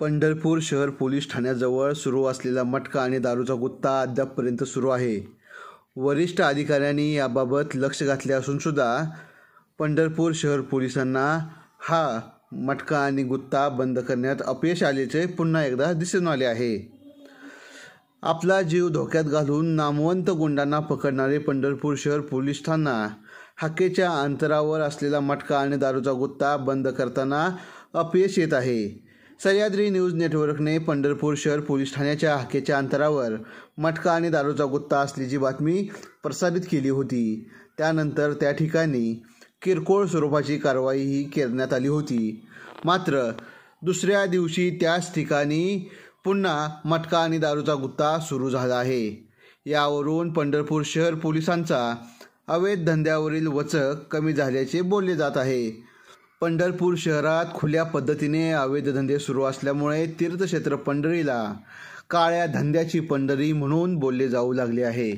पंढरपूर शहर पोलीस ठाण्याजवळ सुरू असलेला मटका आणि दारूचा गुत्ता अद्यापपर्यंत सुरू आहे वरिष्ठ अधिकाऱ्यांनी याबाबत लक्ष घातले असूनसुद्धा पंढरपूर शहर पोलिसांना हा मटका आणि गुत्ता बंद करण्यात अपयश आल्याचे पुन्हा एकदा दिसून आले आहे आपला जीव धोक्यात घालून नामवंत गुंडांना पकडणारे पंढरपूर शहर पोलीस ठाणा हाकेच्या अंतरावर असलेला मटका आणि दारूचा गुत्ता बंद करताना अपयश येत आहे सह्याद्री न्यूज नेटवर्कने पंढरपूर शहर पोलीस ठाण्याच्या हाकेच्या अंतरावर मटका आणि दारूचा गुत्ता असल्याची बातमी प्रसारित केली होती त्यानंतर त्या ठिकाणी किरकोळ स्वरूपाची कारवाईही करण्यात आली होती मात्र दुसऱ्या दिवशी त्याच ठिकाणी पुन्हा मटका आणि दारूचा गुत्ता सुरू झाला आहे यावरून पंढरपूर शहर पोलिसांचा अवैध धंद्यावरील वचक कमी झाल्याचे बोलले जात आहे पंढरपूर शहरात खुल्या पद्धतीने अवैधधंदे सुरू असल्यामुळे तीर्थक्षेत्र पंढरीला काळ्या धंद्याची पंढरी म्हणून बोलले जाऊ लागले आहे